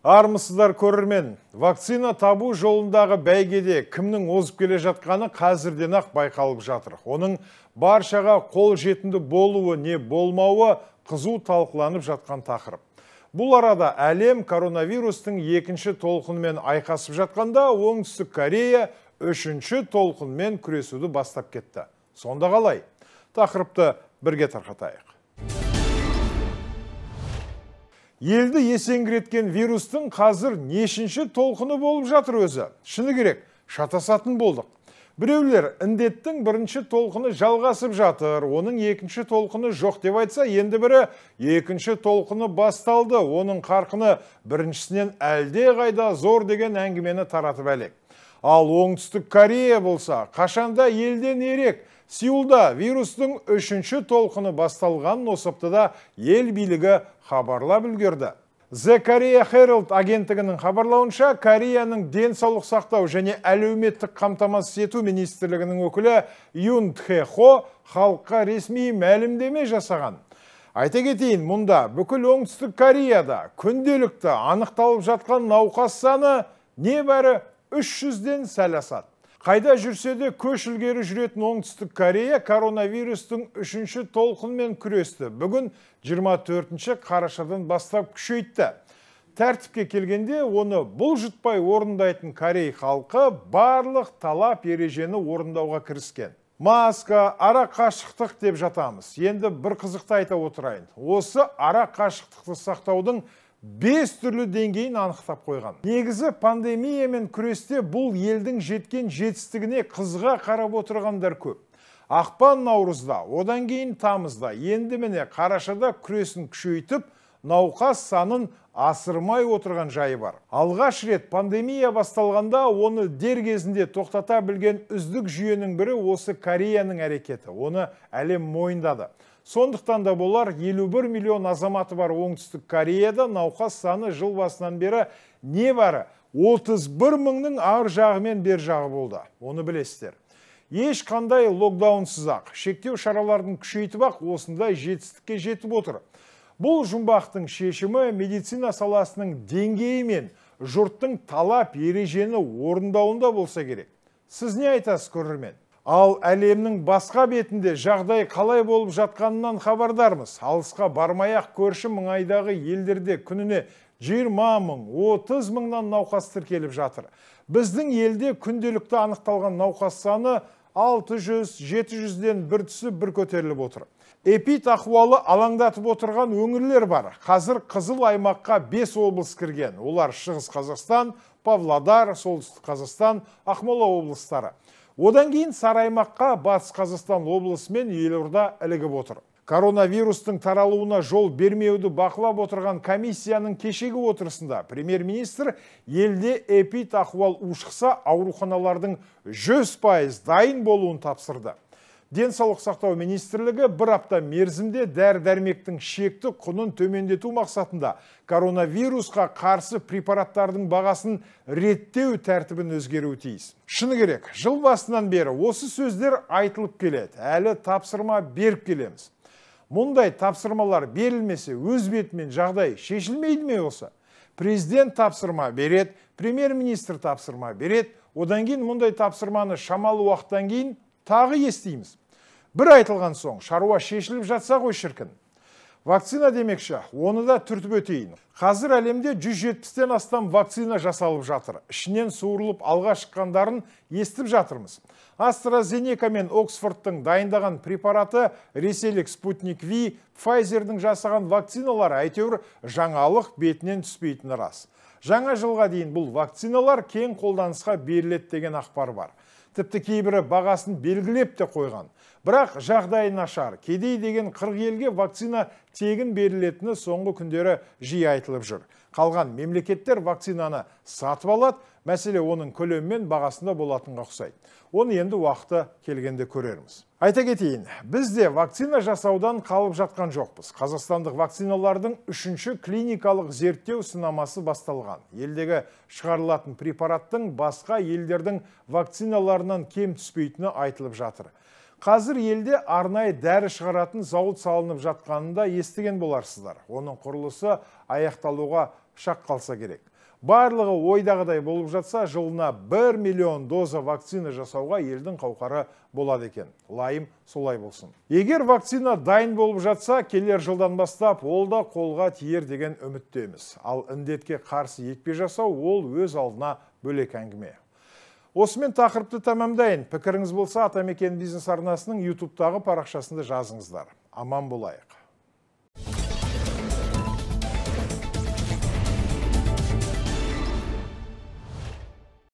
Армысыздар көрермен, вакцина табу жолындағы бәйгеде кімнің озып келе жатқаны қазірден ақ байқалып жатыр. Оның баршаға қол жетінді болуы не болмауы қызу талқыланып жатқан тақырып. Бұл арада әлем коронавирустың екінші толқынымен айқасып жатқанда оңтүстік Корея үшінші толқынмен күресуді бастап кетті. Сонда қалай? Тақырыпты бірге тарқатайық елді есеңгіреткен вирустың қазір нешінші толқыны болып жатыр өзі шыны керек шатасатын болдық біреулер індеттің бірінші толқыны жалғасып жатыр оның екінші толқыны жоқ деп айтса енді бірі екінші толқыны басталды оның қарқыны біріншісінен әлде қайда зор деген әңгімені таратып әлек ал оңтүстік корея болса қашанда елден ерек Сеулда вирустың үшінші толқыны басталған осы аптада ел билігі хабарлап үлгерді. The Korea Herald агенттігінің хабарлауынша Кореяның денсаулық сақтау және әлеуметтік қамтамасыз ету министрлігінің өкілі Юн Тхе Хо халыққа ресми мәлімдеме жасаған. Айта кетейін, мұнда бүкіл оңтүстік Кореяда күнделікті анықталып жатқан науқас саны небәрі 300-ден сәл асады. Қайда жүрсе де көш ілгері жүретін оңтүстік Корея коронавирустың үшінші толқынмен күресті. Бүгін 24-ші қарашадан бастап күшейтті. Тәртіпке келгенде оны бұл жұтпай орындайтын Корей халқы барлық талап ережені орындауға кіріскен. Маска, ара қашықтық деп жатамыз. Енді бір қызықты айта отырайын. Осы ара қашықтықты сақтаудың бес түрлі деңгейін анықтап қойған негізі пандемиямен күресте бұл елдің жеткен жетістігіне қызға қарап отырғандар көп ақпан наурызда одан кейін тамызда енді міне қарашада күресін күшейтіп науқас санын асырмай отырған жайы бар алғаш рет пандемия басталғанда оны дер кезінде тоқтата білген үздік жүйенің бірі осы кореяның әрекеті оны әлем мойындады сондықтан да болар 51 миллион азаматы бар оңтүстік кореяда науқас саны жыл басынан бері не бары? 31 мыңның ар жағы мен бер жағы болды оны білесіздер ешқандай локдаунсыз ақ шектеу шаралардың күшейтіп ақ осындай жетістікке жетіп отыр бұл жұмбақтың шешімі медицина саласының деңгейі мен жұрттың талап ережені орындауында болса керек сіз не айтасыз көрермен ал әлемнің басқа бетінде жағдай қалай болып жатқанынан хабардармыз алысқа бармаяқ көрші мұңайдағы елдерде күніне 20 мың 30 мыңнан науқас тіркеліп жатыр біздің елде күнделікті анықталған науқас саны 600-700-ден бір түсіп бір көтеріліп отыр эпид ахуалы алаңдатып отырған өңірлер бар қазір қызыл аймаққа 5 облыс кірген олар шығыс қазақстан павлодар солтүстік қазақстан ақмола облыстары одан кейін сары бас батыс қазақстан облысы мен елорда ілігіп отыр коронавирустың таралуына жол бермеуді бақылап отырған комиссияның кешегі отырысында премьер министр елде эпид ахуал ушықса ауруханалардың 100 пайыз дайын болуын тапсырды денсаулық сақтау министрлігі бір апта мерзімде дәрі дәрмектің шекті құнын төмендету мақсатында коронавирусқа қарсы препараттардың бағасын реттеу тәртібін өзгеруі тиіс шыны керек жыл басынан бері осы сөздер айтылып келеді әлі тапсырма беріп келеміз мұндай тапсырмалар берілмесе өз бетімен жағдай шешілмейді ме осы президент тапсырма береді премьер министр тапсырма береді одан кейін мұндай тапсырманы шамалы уақыттан кейін тағы естиміз бір айтылған соң шаруа шешіліп жатса ғой шіркін вакцина демекші оны да түртіп өтейін қазір әлемде 170-тен астам вакцина жасалып жатыр ішінен суырылып алға шыққандарын естіп жатырмыз AstraZeneca мен оксфордтың дайындаған препараты ресейлік спутник ви Файзердің жасаған вакциналар әйтеуір жаңалық бетінен түспейтіні рас Жаңа жылға дейін бұл вакциналар кең қолданысқа берілет деген ақпар бар. Тіпті кейбірі бағасын белгілеп те қойған. Бірақ жағдайын ашар, кедей деген 40 елге вакцина тегін берілетіні соңғы күндері жиі айтылып жүр қалған мемлекеттер вакцинаны сатып алады мәселе оның көлемі мен бағасында болатынға ұқсайды оны енді уақыты келгенде көрерміз айта кетейін бізде вакцина жасаудан қалып жатқан жоқпыз қазақстандық вакциналардың үшінші клиникалық зерттеу сынамасы басталған елдегі шығарылатын препараттың басқа елдердің вакциналарынан кем түспейтіні айтылып жатыр Қазір елде арнайы дәрі шығаратын зауыт салынып жатқанында естіген боларсыздар. Оның құрылысы аяқталуға шақ қалса керек барлығы ойдағыдай болып жатса жылына 1 миллион доза вакцина жасауға елдің қауқары болады екен лайым солай болсын егер вакцина дайын болып жатса келер жылдан бастап ол да қолға тиер деген үміттеміз ал індетке қарсы екпе жасау ол өз алдына бөлек әңгіме осымен тақырыпты тәмамдайын пікіріңіз болса атамекен бизнес арнасының ютубтағы парақшасында жазыңыздар аман болайық